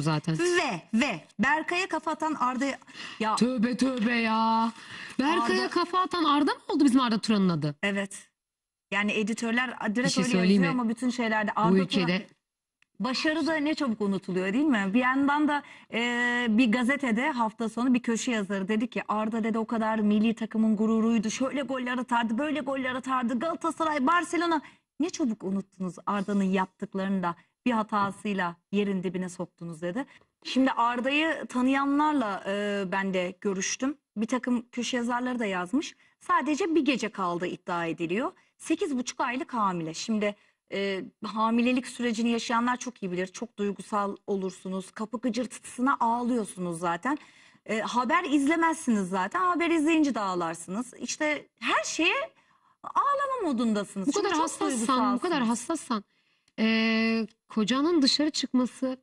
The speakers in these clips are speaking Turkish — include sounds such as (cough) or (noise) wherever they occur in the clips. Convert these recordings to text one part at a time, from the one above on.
yoktu zaten. Ve ve Berkay'a kafa atan Arda ya Tövbe tövbe ya. Berkay'a Arda- kafa atan Arda mı oldu bizim Arda Turan'ın adı? evet. Yani editörler direkt şey öyle yazıyor ama bütün şeylerde Bu Arda Turan- Başarı da ne çabuk unutuluyor değil mi? Bir yandan da e, bir gazetede hafta sonu bir köşe yazarı dedi ki Arda dedi o kadar milli takımın gururuydu. Şöyle goller atardı, böyle goller atardı. Galatasaray, Barcelona ne çabuk unuttunuz Arda'nın yaptıklarını da bir hatasıyla yerin dibine soktunuz dedi. Şimdi Arda'yı tanıyanlarla e, ben de görüştüm. Bir takım köşe yazarları da yazmış. Sadece bir gece kaldı iddia ediliyor. 8,5 aylık hamile. Şimdi e, hamilelik sürecini yaşayanlar çok iyi bilir. Çok duygusal olursunuz. Kapı gıcırtısına ağlıyorsunuz zaten. E, haber izlemezsiniz zaten. Haber izleyince de ağlarsınız. İşte her şeye ağlama modundasınız. Bu kadar hassassan. çok bu kadar hassassan. Eee, kocanın dışarı çıkması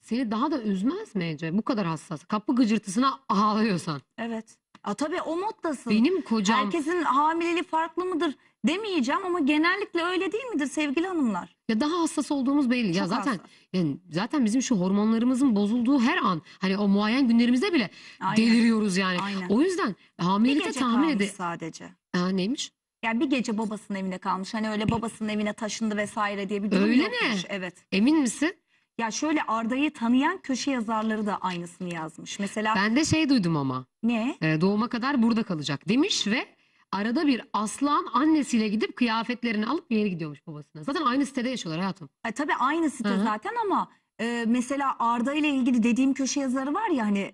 seni daha da üzmez mi Ece? Bu kadar hassas. Kapı gıcırtısına ağlıyorsan. Evet. A, tabii o moddasın. Benim kocam Herkesin hamileliği farklı mıdır demeyeceğim ama genellikle öyle değil midir sevgili hanımlar? ya daha hassas olduğumuz belli. ya zaten hassas. yani zaten bizim şu hormonlarımızın bozulduğu her an hani o muayen günlerimizde bile Aynen. deliriyoruz yani. Aynen. O yüzden hamilelikte gece tahmin ede sadece. Ha, neymiş? Yani bir gece babasının evine kalmış. Hani öyle babasının evine taşındı vesaire diye bir durum Öyle mi? Evet. Emin misin? Ya şöyle Arda'yı tanıyan köşe yazarları da aynısını yazmış. Mesela Ben de şey duydum ama. ne? e, doğuma kadar burada kalacak demiş ve arada bir aslan annesiyle gidip kıyafetlerini alıp bir gidiyormuş babasına. Zaten aynı sitede yaşıyorlar hayatım. E, tabii aynı site Hı hı. zaten ama e, mesela Arda ile ilgili dediğim köşe yazarı var ya hani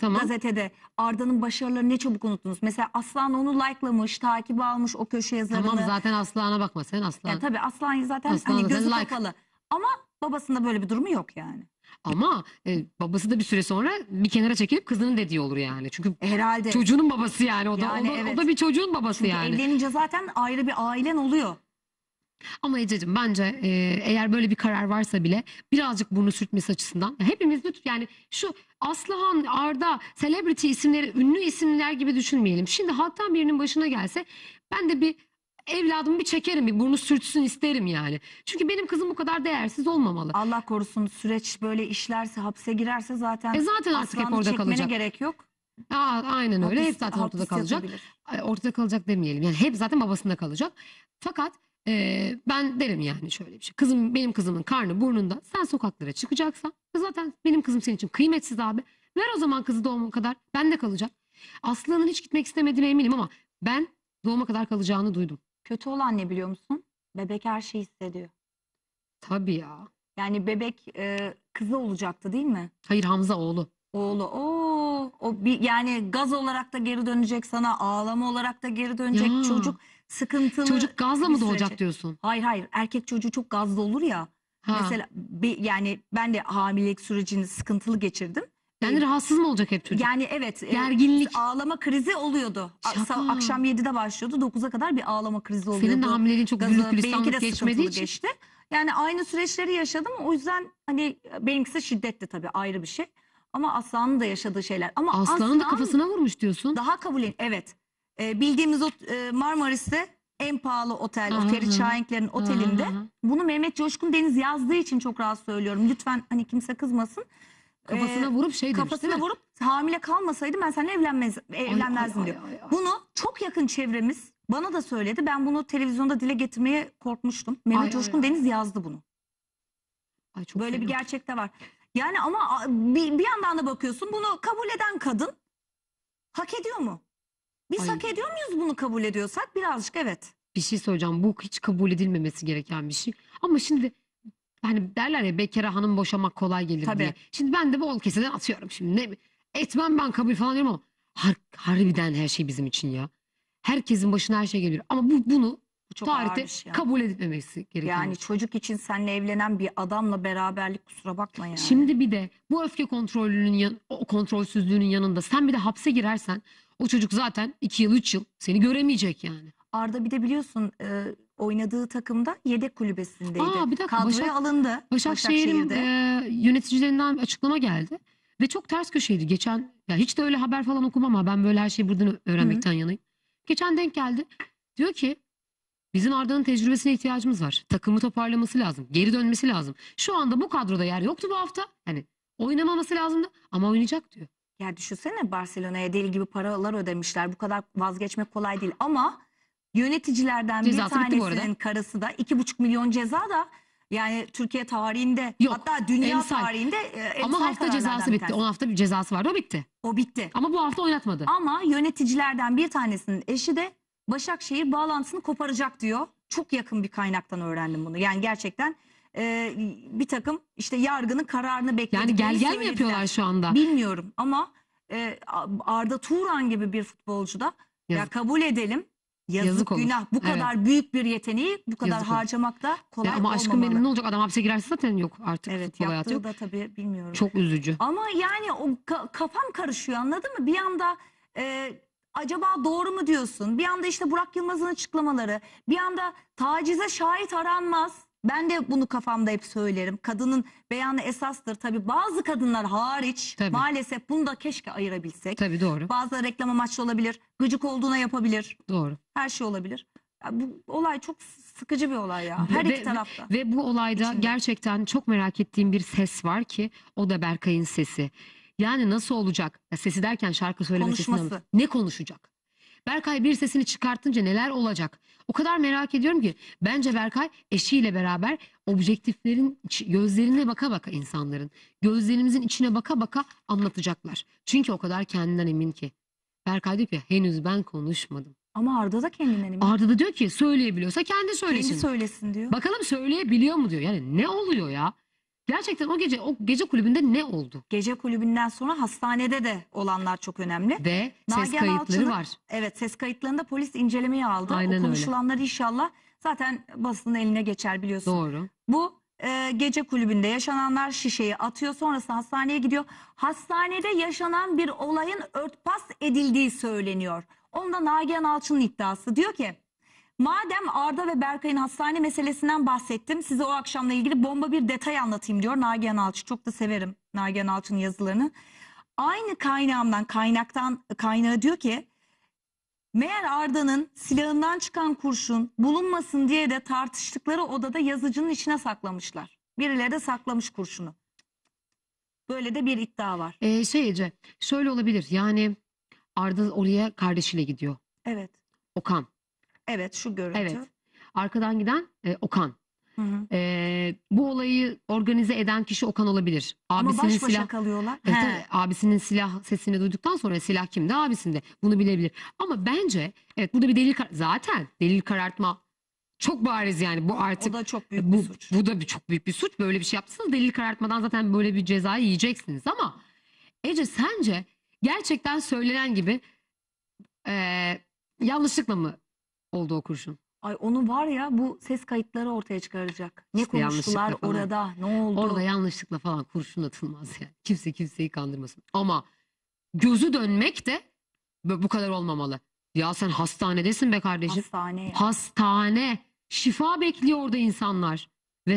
tamam. gazetede Arda'nın başarılarını ne çabuk unuttunuz. Mesela Aslan onu likelamış, takip almış o köşe yazarını. Tamam zaten Aslan'a bakma sen Aslan. Yani e, tabii Aslan zaten Aslan hani gözü like. kapalı. Ama babasında böyle bir durumu yok yani. Ama e, babası da bir süre sonra bir kenara çekilip kızının dediği olur yani. Çünkü e, herhalde çocuğunun babası yani o da yani o da, evet. o da bir çocuğun babası Çünkü yani. Evlenince zaten ayrı bir ailen oluyor. Ama Ececiğim bence e, eğer böyle bir karar varsa bile birazcık burnu sürtmesi açısından hepimiz lütfen yani şu Aslıhan, Arda, celebrity isimleri, ünlü isimler gibi düşünmeyelim. Şimdi halktan birinin başına gelse ben de bir evladımı bir çekerim, bir burnu sürtsün isterim yani. Çünkü benim kızım bu kadar değersiz olmamalı. Allah korusun süreç böyle işlerse, hapse girerse zaten, E zaten artık hep orada çekmene kalacak. gerek yok. Aa, aynen öyle. Hapis- hep zaten ortada kalacak. yatabilir. E, ortada kalacak demeyelim. Yani hep zaten babasında kalacak. Fakat ee, ben derim yani şöyle bir şey. Kızım benim kızımın karnı burnunda. Sen sokaklara çıkacaksan e zaten benim kızım senin için kıymetsiz abi. Ver o zaman kızı doğuma kadar. ben de kalacak. Aslı'nın hiç gitmek istemediğine eminim ama ben doğuma kadar kalacağını duydum. Kötü olan ne biliyor musun? Bebek her şeyi hissediyor. Tabii ya. Yani bebek e, kızı olacaktı değil mi? Hayır Hamza oğlu. Oğlu o o bir yani gaz olarak da geri dönecek sana ağlama olarak da geri dönecek Ya. çocuk sıkıntılı. Çocuk gazla mı bir doğacak sürece. diyorsun? Hayır hayır erkek çocuğu çok gazlı olur ya. Ha. Mesela be- yani ben de hamilelik sürecini sıkıntılı geçirdim. Yani rahatsız mı olacak hep çocuk? Yani evet. e, Ağlama krizi oluyordu. A- sa- Şaka. Akşam 7'de başlıyordu. 9'a kadar bir ağlama krizi oluyordu. Senin hamileliğin çok gazlı, büyük benimki de geçmediği için. geçti. Yani aynı süreçleri yaşadım. O yüzden hani benimkisi şiddetti tabii ayrı bir şey. Ama Aslan'ın da yaşadığı şeyler. Ama Aslan'ın da kafasına vurmuş diyorsun. daha kabul et. Evet. E, bildiğimiz o e, Marmaris'te en pahalı otel, o Ferit Şahenkler'in otelinde. Bunu Mehmet Coşkun Deniz yazdığı için çok rahat söylüyorum. Lütfen hani kimse kızmasın. Kafasına Ee, vurup şey demiş değil Kafasına vurup hamile kalmasaydım ben seninle evlenmez, e, evlenmezdim diyor. Bunu çok yakın çevremiz bana da söyledi. Ben bunu televizyonda dile getirmeye korkmuştum. Mehmet Ay, Coşkun ay. Deniz yazdı bunu. Ay, çok Böyle bir fena. gerçek de var. Yani ama bir, bir yandan da bakıyorsun bunu kabul eden kadın hak ediyor mu? Biz Ay. hak ediyor muyuz bunu kabul ediyorsak? Birazcık evet. Bir şey söyleyeceğim. Bu hiç kabul edilmemesi gereken bir şey. Ama şimdi hani derler ya bekara hanım boşamak kolay gelir Tabii. diye. Şimdi ben de bol keseden atıyorum şimdi. Ne, etmem ben kabul falan diyorum ama har, harbiden her şey bizim için ya. Herkesin başına her şey geliyor. Ama bu, bunu bu çok tarihte bir şey. kabul edilmemesi gerekiyor. Yani çocuk için seninle evlenen bir adamla beraberlik kusura bakma yani. Şimdi bir de bu öfke kontrolünün o kontrolsüzlüğünün yanında sen bir de hapse girersen o çocuk zaten 2 yıl 3 yıl seni göremeyecek yani. Arda bir de biliyorsun e, oynadığı takımda yedek kulübesindeydi. Aa, bir dakika, Kadroya Başak- alındı. Başakşehir'in Başakşehir'de. e, yöneticilerinden bir açıklama geldi ve çok ters köşeydi. Geçen ya hiç de öyle haber falan okumam ama ben böyle her şeyi buradan öğrenmekten yanayım. Geçen denk geldi. Diyor ki Bizim Arda'nın tecrübesine ihtiyacımız var. Takımı toparlaması lazım. Geri dönmesi lazım. Şu anda bu kadroda yer yoktu bu hafta. Hani oynamaması lazımdı ama oynayacak diyor. Ya düşünsene Barcelona'ya deli gibi paralar ödemişler. Bu kadar vazgeçmek kolay değil ama yöneticilerden Cezası bir tanesinin karısı da 2,5 milyon ceza da yani Türkiye tarihinde Yok, hatta dünya emsal. tarihinde emsal Ama hafta cezası bitti. tanesi. 10 hafta bir cezası vardı o bitti. O bitti. Ama bu hafta oynatmadı. Ama yöneticilerden bir tanesinin eşi de Başakşehir bağlantısını koparacak diyor. Çok yakın bir kaynaktan öğrendim bunu. Yani gerçekten e, bir takım işte yargının kararını bekliyor. Yani gel gel mi yapıyorlar şu anda? Bilmiyorum ama e, Arda Turan gibi bir futbolcu da Yazık. ya kabul edelim Yazık, Yazık günah. Bu evet. kadar büyük bir yeteneği bu kadar Yazık harcamak da kolay ya Ama aşkım benim ne olacak? Adam hapse girerse zaten yok artık. Evet yaptığı hayatı yok. da tabii bilmiyorum. Çok üzücü. Ama yani o ka kafam karışıyor anladın mı? Bir anda e, acaba doğru mu diyorsun? Bir anda işte Burak Yılmaz'ın açıklamaları, bir anda tacize şahit aranmaz. Ben de bunu kafamda hep söylerim. Kadının beyanı esastır. Tabii bazı kadınlar hariç Tabii. maalesef bunu da keşke ayırabilsek. Tabii doğru. Bazıları reklam amaçlı olabilir. Gıcık olduğuna yapabilir. Doğru. Her şey olabilir. Ya bu olay çok sıkıcı bir olay ya. Her ve, iki tarafta. Ve bu olayda İçinde. gerçekten çok merak ettiğim bir ses var ki o da Berkay'ın sesi. Yani nasıl olacak? Ya sesi derken şarkı söyleme Konuşması. sesini. Ne konuşacak? Berkay bir sesini çıkartınca neler olacak? O kadar merak ediyorum ki bence Berkay eşiyle beraber objektiflerin gözlerine baka baka insanların gözlerimizin içine baka baka anlatacaklar. Çünkü o kadar kendinden emin ki. Berkay diyor ki henüz ben konuşmadım. Ama Arda da kendinden emin. Arda da diyor ki söyleyebiliyorsa kendi söylesin. Kendi söylesin diyor. Bakalım söyleyebiliyor mu diyor. Yani ne oluyor ya? Gerçekten o gece o gece kulübünde ne oldu? Gece kulübünden sonra hastanede de olanlar çok önemli. Ve Nagihan ses kayıtları var. Evet ses kayıtlarında polis incelemeye aldı. Aynen o konuşulanları öyle. inşallah zaten basının eline geçer biliyorsun. Doğru. Bu e, gece kulübünde yaşananlar şişeyi atıyor sonrasında hastaneye gidiyor. Hastanede yaşanan bir olayın örtbas edildiği söyleniyor. Onda Nagihan Alçı'nın iddiası diyor ki Madem Arda ve Berkay'ın hastane meselesinden bahsettim. Size o akşamla ilgili bomba bir detay anlatayım diyor Nagihan Alçı. Çok da severim Nagihan Alçı'nın yazılarını. Aynı kaynağımdan kaynaktan kaynağı diyor ki Meğer Arda'nın silahından çıkan kurşun bulunmasın diye de tartıştıkları odada yazıcının içine saklamışlar. Birileri de saklamış kurşunu. Böyle de bir iddia var. Ee, şey Ece, şöyle olabilir. Yani Arda oraya kardeşiyle gidiyor. Evet. Okan. Evet şu görüntü. Evet. Arkadan giden e, Okan. Hı e, bu olayı organize eden kişi Okan olabilir. Ama Abisinin baş başa silah, kalıyorlar. evet, abisinin silah sesini duyduktan sonra silah kimde? Abisinde. Bunu bilebilir. Ama bence evet burada bir delil kar- zaten delil karartma çok bariz yani bu artık o da çok büyük bu, bir suç. Bu da bir, çok büyük bir suç. Böyle bir şey yapsanız delil karartmadan zaten böyle bir cezayı yiyeceksiniz ama Ece sence gerçekten söylenen gibi e, yanlışlıkla mı Oldu o kurşun. Ay onu var ya bu ses kayıtları ortaya çıkaracak. Ne İşte konuştular orada ne oldu? Orada yanlışlıkla falan kurşun atılmaz yani. Kimse kimseyi kandırmasın. Ama gözü dönmek de bu kadar olmamalı. Ya sen hastanedesin be kardeşim. Hastane. Hastane. Şifa bekliyor orada insanlar. Ve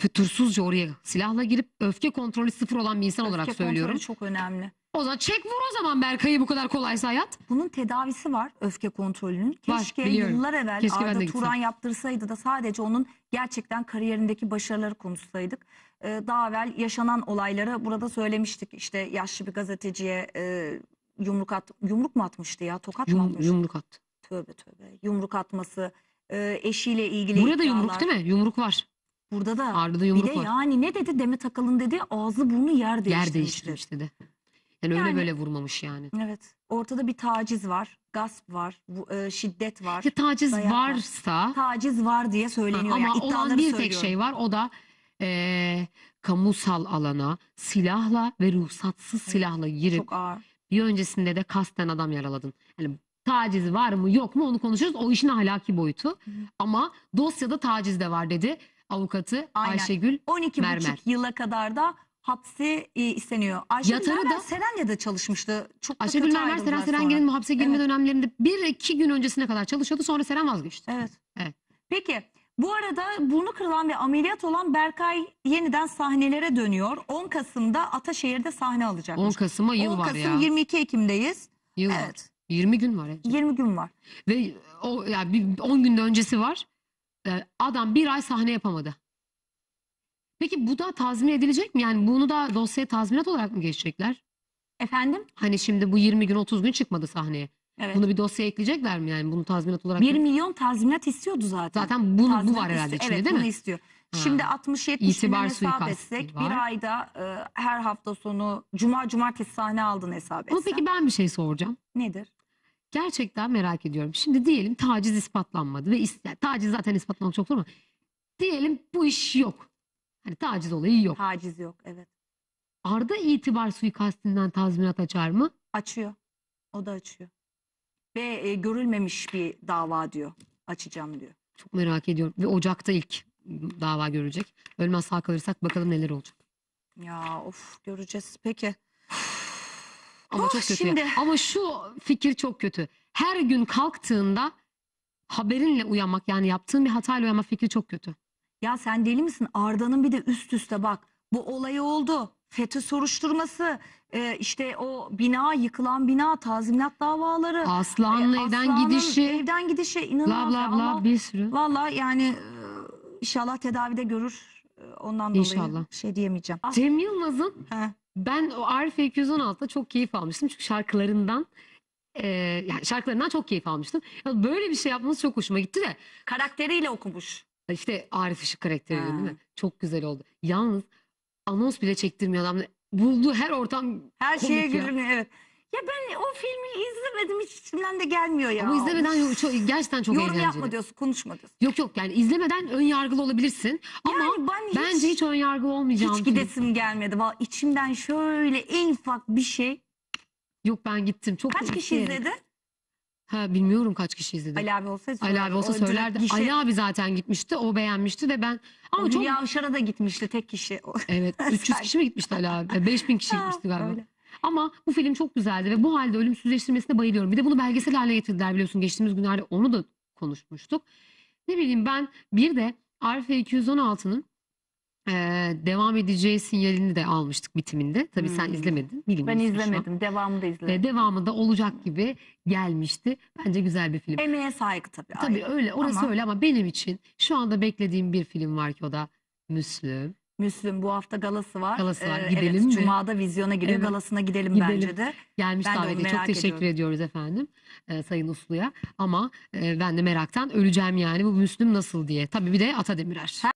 fütursuzca oraya silahla girip öfke kontrolü sıfır olan bir insan olarak Öfke kontrolü söylüyorum. çok önemli. O zaman çek vur o zaman Berkay'ı bu kadar kolaysa hayat. Bunun tedavisi var öfke kontrolünün. Var, Keşke biliyorum. yıllar evvel Keşke de Arda Turan yaptırsaydı da sadece onun gerçekten kariyerindeki başarıları konuşsaydık. Ee, daha evvel yaşanan olayları burada söylemiştik. İşte yaşlı bir gazeteciye e, yumruk at yumruk mu atmıştı ya? Tokat mı atmıştı? yumruk attı. Tövbe tövbe. Yumruk atması, e, eşiyle ilgili Burada da yumruk değil mi? Yumruk var. Burada da. Arda'da Bir yumruk de var. yani ne dedi Demet Akalın dedi ağzı burnu yer değiştirmişti. Yer değiştirmiş dedi. Yani, öyle böyle vurmamış yani. Evet. Ortada bir taciz var, gasp var, bu, e, şiddet var. Ya taciz dayak var. varsa Taciz var diye Ha, söyleniyor. Ama yani olan iddiaları bir tek şey var o da eee, kamusal alana silahla ve ruhsatsız silahla girip Çok ağır. bir öncesinde de kasten adam yaraladın. Yani taciz var mı yok mu onu konuşuruz. O işin ahlaki boyutu. Ama dosyada taciz de var dedi avukatı Aynen. Ayşegül. 12 Mermer. yıla kadar da hapse e, isteniyor. Ayşe Yatarı Mermer da- Serenya'da çalışmıştı. Çok da Ayşegül kötü Seren ayrıldılar Serengil'in sonra. hapse girme Evet. dönemlerinde bir iki gün öncesine kadar çalışıyordu. Sonra Seren vazgeçti. Evet. Evet. Peki bu arada burnu kırılan ve ameliyat olan Berkay yeniden sahnelere dönüyor. 10 Kasım'da Ataşehir'de sahne alacak. 10 Kasım'a yıl 10 var Kasım 22 Ekim'deyiz. Yıl var. Evet. 20 gün var. yani. 20 gün var. Ve o yani bir 10 günde öncesi var. Ee, adam bir ay sahne yapamadı. Peki bu da tazmin edilecek mi? Yani bunu da dosyaya tazminat olarak mı geçecekler? Efendim? Hani şimdi bu 20 gün 30 gün çıkmadı sahneye. Evet. Bunu bir dosyaya ekleyecekler mi yani bunu tazminat olarak? 1 milyon tazminat istiyordu zaten. Zaten bunu, bu var herhalde istiyor. içinde evet, değil mi? Evet istiyor. Şimdi 60-70 bin hesap etsek var. bir ayda e, her hafta sonu cuma cumartesi sahne aldın hesap etsen. Ama peki ben bir şey soracağım. Nedir? Gerçekten merak ediyorum. Şimdi diyelim taciz ispatlanmadı ve is taciz zaten ispatlamak çok zor ama diyelim bu iş yok. Hani taciz olayı yok. Taciz yok evet. Arda itibar suikastinden tazminat açar mı? Açıyor. O da açıyor. Ve e, görülmemiş bir dava diyor. Açacağım diyor. Çok merak ediyorum. Ve Ocak'ta ilk dava görecek. Ölmez sağ kalırsak bakalım neler olacak. Ya of göreceğiz. Peki. Ama Oh, çok ah, kötü. şimdi. Ama şu fikir çok kötü. Her gün kalktığında haberinle uyanmak yani yaptığın bir hatayla uyanma fikri çok kötü. Ya sen deli misin? Arda'nın bir de üst üste bak bu olay oldu. FETÖ soruşturması, e, işte o bina, yıkılan bina, tazminat davaları. Aslan'ın e, evden gidişi. Evden gidişi inanılmaz. Bla bla bla bir sürü. Valla yani e, inşallah tedavide görür. E, ondan inşallah. dolayı bir şey diyemeyeceğim. Ah. Cem Yılmaz'ın ben o Arif 216'da çok keyif almıştım. Çünkü şarkılarından e, yani şarkılarından çok keyif almıştım. Böyle bir şey yapması çok hoşuma gitti de. Karakteriyle okumuş. İşte Arif Işık karakteri değil mi? Çok güzel oldu. Yalnız anons bile çektirmiyor adam. Bulduğu her ortam Her komik şeye ya. Ya ben o filmi izlemedim hiç içimden de gelmiyor ya. Ama izlemeden yo- çok, gerçekten çok Yorum eğlenceli. yapma diyorsun, konuşma diyorsun. Yok yok yani izlemeden ön yargılı olabilirsin. Ama Yani ben hiç- bence hiç ön yargılı olmayacağım. Hiç film. gidesim gelmedi. Vallahi içimden şöyle en ufak bir şey. Yok ben gittim. Çok Kaç kişi izledi? Ha, bilmiyorum kaç kişi izledi. Ali abi olsa söylerdi. Ali abi olsa söylerdi. direkt Ali abi zaten gitmişti. O beğenmişti ve ben ama çok Hülya Avşar'a da gitmişti tek kişi. evet 300 (laughs) kişi mi gitmişti Ali abi? 5000 kişi gitmişti galiba. Öyle. Ama bu film çok güzeldi ve bu halde ölümsüzleştirmesine bayılıyorum. Bir de bunu belgesel hale getirdiler biliyorsun. Geçtiğimiz günlerde onu da konuşmuştuk. Ne bileyim ben bir de Arife 216'nın e, devam edeceği sinyalini de almıştık bitiminde. Tabii hmm. sen izlemedin. Ben bilmiyorsun şu izlemedim. Devamını da izlemedim. E, devamında olacak gibi gelmişti. Bence güzel bir film. Emeğe saygı tabii. Tabii ayrı. öyle orası Ama- öyle ama benim için şu anda beklediğim bir film var ki o da Müslüm. Müslüm bu hafta galası var. Galası var. Gidelim evet, mi? Cuma'da vizyona giriyor. Evet. Galasına gidelim, Gidelim. bence de. Gelmiş Ben davetiye çok teşekkür ediyorum. ediyoruz efendim e, Sayın Uslu'ya ama e, ben de meraktan öleceğim yani bu Müslüm nasıl diye. Tabii bir de Ata Demirer.